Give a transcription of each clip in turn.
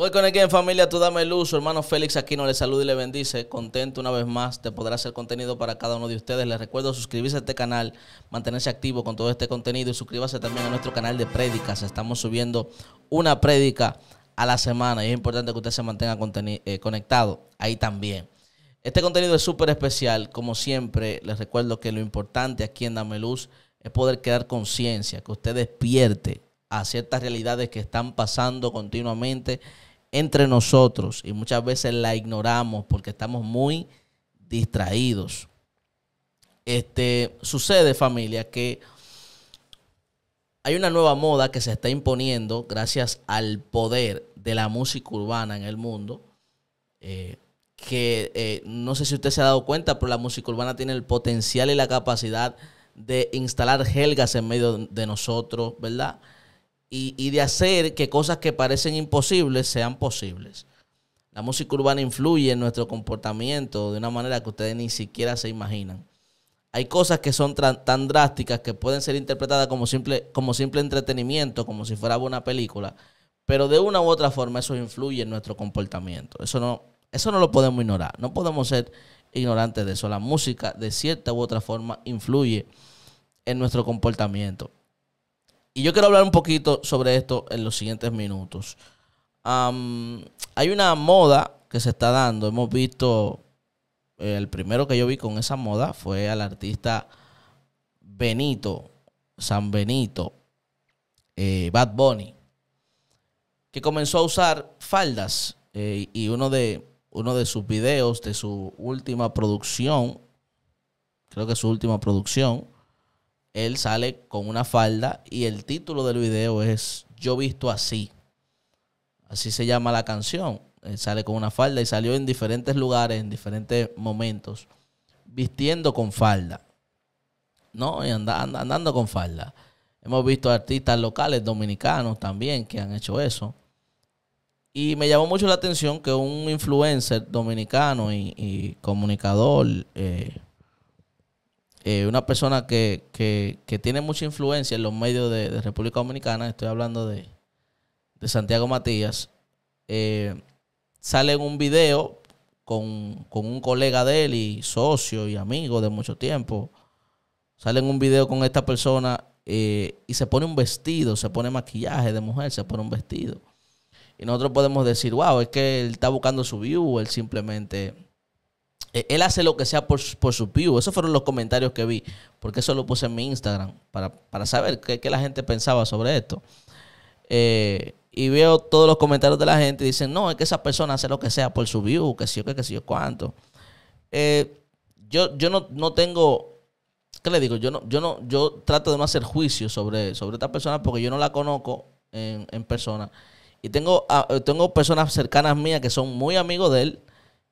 Voy con en familia, tú dame luz. Su hermano Félix aquí Aquino le saluda y le bendice. Contento una vez más de poder hacer contenido para cada uno de ustedes. Les recuerdo suscribirse a este canal, mantenerse activo con todo este contenido y suscríbase también a nuestro canal de prédicas. Estamos subiendo una prédica a la semana y es importante que usted se mantenga eh, conectado ahí también. Este contenido es súper especial. Como siempre, les recuerdo que lo importante aquí en Dame Luz es poder crear conciencia, que usted despierte a ciertas realidades que están pasando continuamente entre nosotros y muchas veces la ignoramos porque estamos muy distraídos. Este, sucede familia que hay una nueva moda que se está imponiendo gracias al poder de la música urbana en el mundo. Eh, que eh, no sé si usted se ha dado cuenta, pero la música urbana tiene el potencial y la capacidad de instalar helgas en medio de nosotros, ¿verdad? y, de hacer que cosas que parecen imposibles sean posibles. La música urbana influye en nuestro comportamiento de una manera que ustedes ni siquiera se imaginan. Hay cosas que son tan drásticas que pueden ser interpretadas como simple, como simple entretenimiento, como si fuera una película, pero de una u otra forma eso influye en nuestro comportamiento. Eso no, eso no lo podemos ignorar, no podemos ser ignorantes de eso. La música de cierta u otra forma influye en nuestro comportamiento. Y yo quiero hablar un poquito sobre esto en los siguientes minutos. hay una moda que se está dando. Hemos visto, eh, el primero que yo vi con esa moda fue al artista Benito, San Benito, eh, Bad Bunny, que comenzó a usar faldas. Eh, y uno de, uno de sus videos de su última producción, creo que su última producción, él sale con una falda y el título del video es Yo visto así. Así se llama la canción. Él sale con una falda y salió en diferentes lugares, en diferentes momentos, vistiendo con falda. ¿No? Y andando con falda. Hemos visto artistas locales dominicanos también que han hecho eso. Y me llamó mucho la atención que un influencer dominicano y, comunicador eh, eh, una persona que, tiene mucha influencia en los medios de, República Dominicana, estoy hablando de, Santiago Matías, eh, sale en un video con, un colega de él y socio y amigo de mucho tiempo. Sale en un video con esta persona eh, y se pone un vestido, se pone maquillaje de mujer, se pone un vestido. Y nosotros podemos decir, wow, es que él está buscando su view, él simplemente eh, él hace lo que sea por, por su view. Esos fueron los comentarios que vi, porque eso lo puse en mi Instagram para, saber qué, la gente pensaba sobre esto. Eh, y veo todos los comentarios de la gente y dicen, no, es que esa persona hace lo que sea por su view, que sí, que, sé sí, cuánto. Eh, yo yo no, no, tengo, ¿qué le digo? Yo no yo no yo trato de no hacer juicio sobre, sobre esta persona porque yo no la conozco en, en persona. Y tengo, ah, tengo personas cercanas mías que son muy amigos de él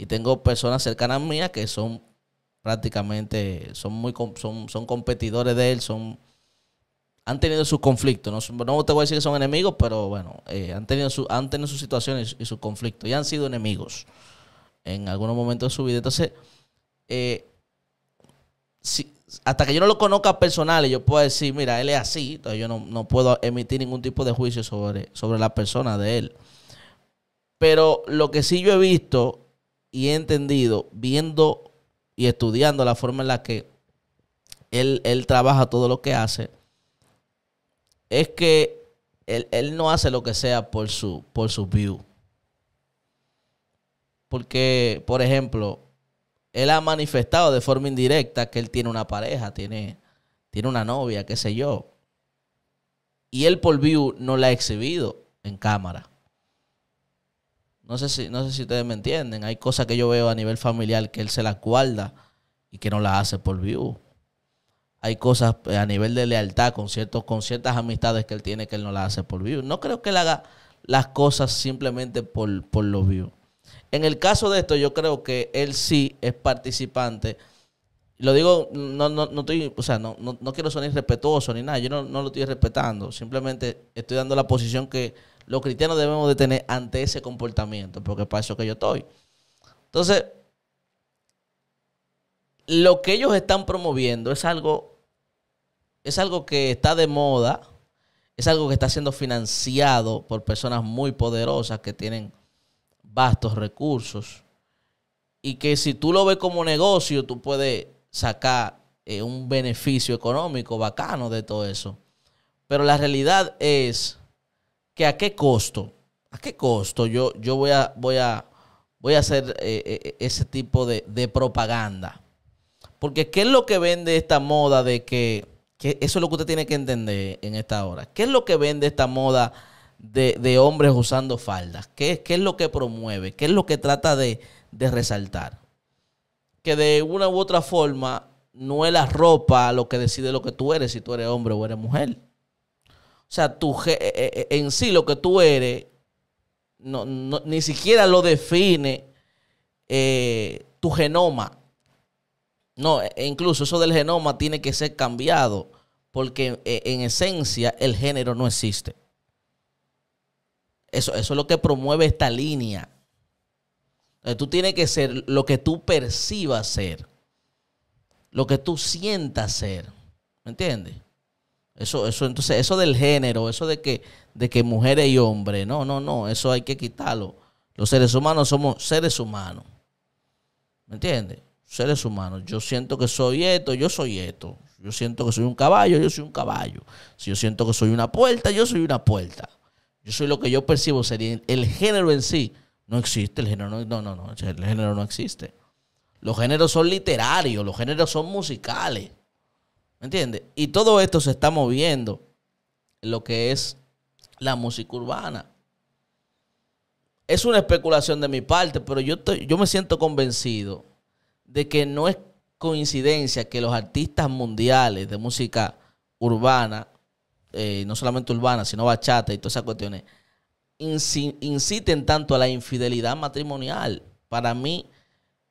y tengo personas cercanas mías que son prácticamente, son muy son, competidores de él, son han tenido sus conflictos. No, te voy a decir que son enemigos, pero bueno, eh, han, tenido su, han sus situaciones y sus conflictos. Y han sido enemigos en algunos momentos de su vida. Entonces, eh, hasta que yo no lo conozca personal yo puedo decir, mira, él es así, entonces yo no, puedo emitir ningún tipo de juicio sobre, sobre la persona de él. Pero lo que sí yo he visto y he entendido, viendo y estudiando la forma en la que él, trabaja todo lo que hace, es que él, no hace lo que sea por su, por su view. Porque, por ejemplo, él ha manifestado de forma indirecta que él tiene una pareja, tiene, tiene una novia, qué sé yo. Y él por view no la ha exhibido en cámara. No sé si, no sé si ustedes me entienden. Hay cosas que yo veo a nivel familiar que él se las guarda y que no las hace por view. Hay cosas eh, a nivel de lealtad con, con ciertas amistades que él tiene que él no las hace por view. No creo que él haga las cosas simplemente por, por los En el caso de esto, yo creo que él sí es participante lo digo, no, no, estoy, no, quiero sonar irrespetuoso ni nada, yo no, lo estoy respetando, simplemente estoy dando la posición que los cristianos debemos de tener ante ese comportamiento, porque para eso que yo estoy. Entonces, lo que ellos están promoviendo es algo, es algo que está de moda, es algo que está siendo financiado por personas muy poderosas que tienen vastos recursos y que si tú lo ves como negocio, tú puedes sacar eh, un beneficio económico bacano de todo eso. Pero la realidad es que a qué costo, a qué costo yo, yo voy, a, voy, a, voy a hacer eh, eh, ese tipo de, propaganda. Porque ¿qué es lo que vende esta moda de que, eso es lo que usted tiene que entender en esta hora? ¿Qué es lo que vende esta moda de, hombres usando faldas? ¿Qué, es lo que promueve? ¿Qué es lo que trata de, de resaltar? que de una u otra forma no es la ropa lo que decide lo que tú eres, si tú eres hombre o eres mujer. O sea, tu, eh, eh, eh, en sí lo que tú eres, ni siquiera lo define tu genoma. No, e, e incluso eso del genoma tiene que ser cambiado, porque en, esencia el género no existe. Eso, eso es lo que promueve esta línea Tú tienes que ser lo que tú percibas ser, lo que tú sientas ser. ¿Me entiendes? Eso, eso, entonces, eso del género, eso de que, de que mujeres y hombres, no, no, no, eso hay que quitarlo. Los seres humanos somos seres humanos. ¿Me entiendes? Seres humanos. Yo siento que soy esto, yo soy esto. Yo siento que soy un caballo, yo soy un caballo. Si yo siento que soy una puerta, yo soy una puerta. Yo soy lo que yo percibo ser el género en sí no existe el género, no, no, no, el género no existe. Los géneros son literarios, los géneros son musicales. ¿Me entiendes? Y todo esto se está moviendo en lo que es la música urbana. Es una especulación de mi parte, pero yo, yo me siento convencido de que no es coincidencia que los artistas mundiales de música urbana, eh, no solamente urbana, sino bachata y todas esas cuestiones, inciten tanto a la infidelidad matrimonial. Para mí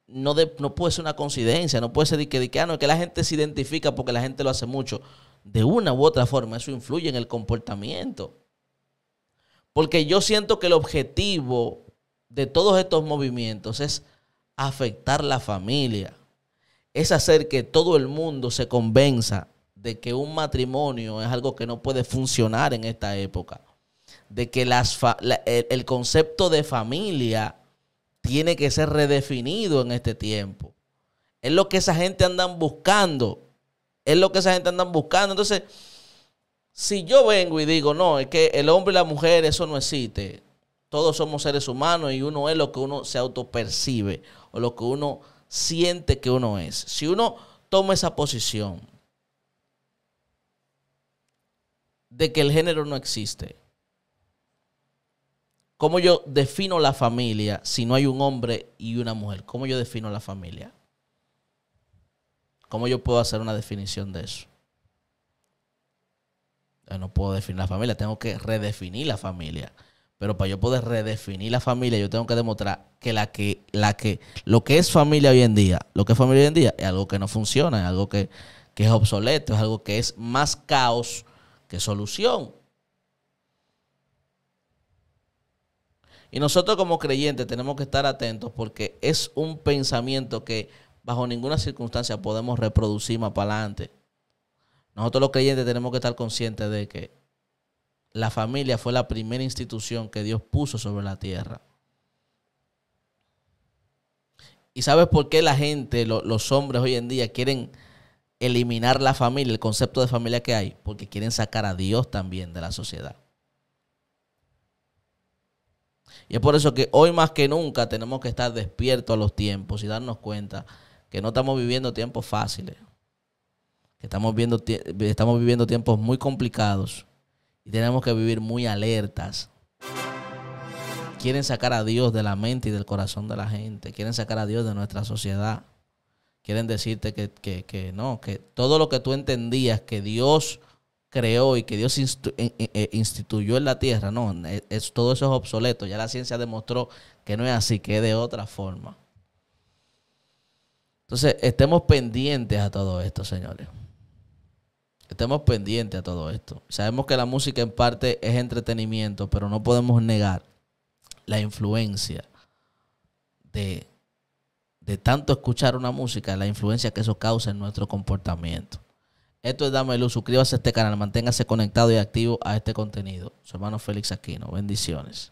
no, puede ser una coincidencia, no puede ser que, ah, que la gente se identifica porque la gente lo hace mucho. De una u otra forma, eso influye en el comportamiento. Porque yo siento que el objetivo de todos estos movimientos es afectar la familia. Es hacer que todo el mundo se convenza de que un matrimonio es algo que no puede funcionar en esta época de que el, concepto de familia tiene que ser redefinido en este tiempo. Es lo que esa gente andan buscando. Es lo que esa gente andan buscando. Entonces, si yo vengo y digo, no, es que el hombre y la mujer, eso no existe. Todos somos seres humanos y uno es lo que uno se autopercibe o lo que uno siente que uno es. Si uno toma esa posición de que el género no existe, ¿Cómo yo defino la familia si no hay un hombre y una mujer? ¿Cómo yo defino la familia? ¿Cómo yo puedo hacer una definición de eso? Yo no puedo definir la familia, tengo que redefinir la familia. Pero para yo poder redefinir la familia, yo tengo que demostrar que la que, la que, lo que es familia hoy en día, lo que es familia hoy en día es algo que no funciona, es algo que, que es obsoleto, es algo que es más caos que solución. Y nosotros como creyentes tenemos que estar atentos porque es un pensamiento que bajo ninguna circunstancia podemos reproducir más para adelante. Nosotros los creyentes tenemos que estar conscientes de que la familia fue la primera institución que Dios puso sobre la tierra. ¿Y sabes por qué la gente, los hombres hoy en día quieren eliminar la familia, el concepto de familia que hay? Porque quieren sacar a Dios también de la sociedad. Y es por eso que hoy más que nunca tenemos que estar despiertos a los tiempos y darnos cuenta que no estamos viviendo tiempos fáciles, que estamos, viendo, estamos viviendo tiempos muy complicados y tenemos que vivir muy alertas. Quieren sacar a Dios de la mente y del corazón de la gente, quieren sacar a Dios de nuestra sociedad, quieren decirte que, que no, que todo lo que tú entendías que Dios creó y que Dios eh, eh, eh, instituyó en la tierra, no, es, todo eso es obsoleto. Ya la ciencia demostró que no es así, que es de otra forma. Entonces, estemos pendientes a todo esto, señores. Estemos pendientes a todo esto. Sabemos que la música en parte es entretenimiento, pero no podemos negar la influencia de, de tanto escuchar una música, la influencia que eso causa en nuestro comportamiento. Esto es Dame Luz. Suscríbase a este canal, manténgase conectado y activo a este contenido. Su hermano Félix Aquino. Bendiciones.